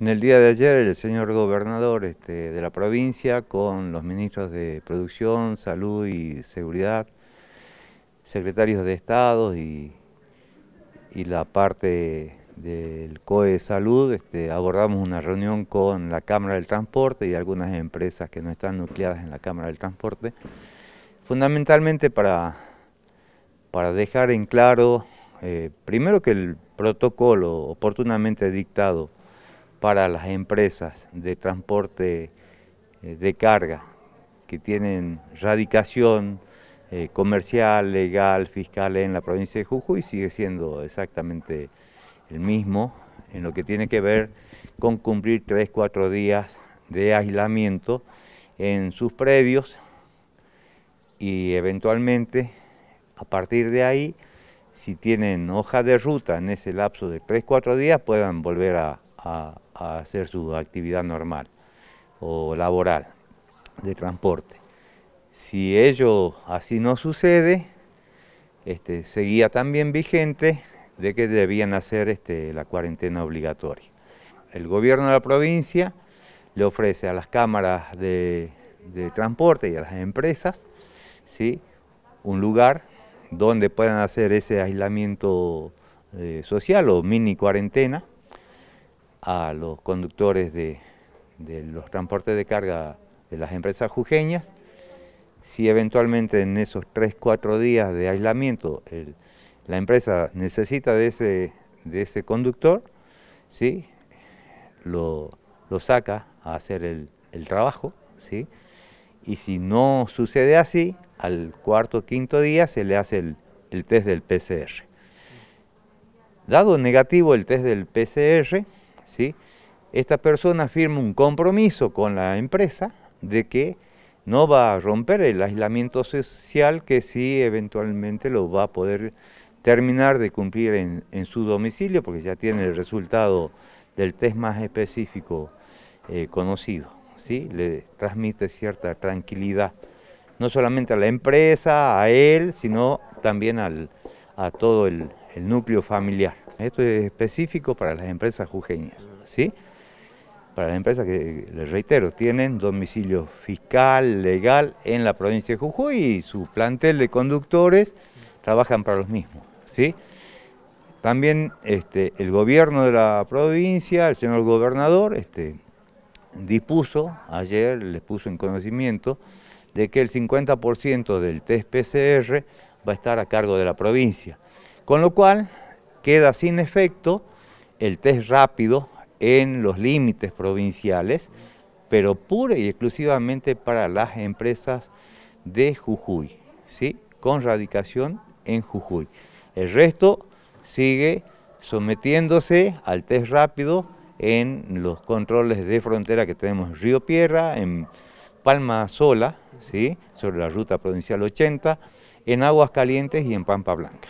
En el día de ayer el señor gobernador este, de la provincia con los ministros de Producción, Salud y Seguridad, secretarios de Estado y, la parte del COE de Salud, este, abordamos una reunión con la Cámara del Transporte y algunas empresas que no están nucleadas en la Cámara del Transporte, fundamentalmente para, para dejar en claro, eh, primero que el protocolo oportunamente dictado para las empresas de transporte eh, de carga que tienen radicación eh, comercial, legal, fiscal en la provincia de Jujuy sigue siendo exactamente el mismo en lo que tiene que ver con cumplir 3, 4 días de aislamiento en sus predios y eventualmente a partir de ahí, si tienen hoja de ruta en ese lapso de 3, 4 días, puedan volver a, a hacer su actividad normal o laboral de transporte. Si ello así no sucede, este, seguía también vigente de que debían hacer este, la cuarentena obligatoria. El gobierno de la provincia le ofrece a las cámaras de, transporte y a las empresas un lugar donde puedan hacer ese aislamiento eh, social o mini cuarentena a los conductores de, los transportes de carga de las empresas jujeñas, si eventualmente en esos 3-4 días de aislamiento la empresa necesita de ese, conductor, ¿sí? lo, saca a hacer el, trabajo, ¿sí? y si no sucede así, al cuarto o quinto día se le hace el, el test del PCR. Dado negativo el test del PCR, ¿sí? Esta persona firma un compromiso con la empresa de que no va a romper el aislamiento social que sí eventualmente lo va a poder terminar de cumplir en, su domicilio porque ya tiene el resultado del test más específico eh, conocido. ¿sí? Le transmite cierta tranquilidad, no solamente a la empresa, a él, sino también a todo el núcleo familiar. Esto es específico para las empresas jujeñas, ¿sí? Para las empresas que, les reitero, tienen domicilio fiscal, legal en la provincia de Jujuy y su plantel de conductores trabajan para los mismos, ¿sí? También este, el gobierno de la provincia, el señor gobernador, este, dispuso, ayer les puso en conocimiento, de que el 50% del test PCR va a estar a cargo de la provincia. Con lo cual, queda sin efecto el test rápido en los límites provinciales, pero pura y exclusivamente para las empresas de Jujuy, ¿sí? con radicación en Jujuy. El resto sigue sometiéndose al test rápido en los controles de frontera que tenemos en Río Pierra, en Palma Sola, ¿sí? sobre la ruta provincial 80, en Aguas Calientes y en Pampa Blanca.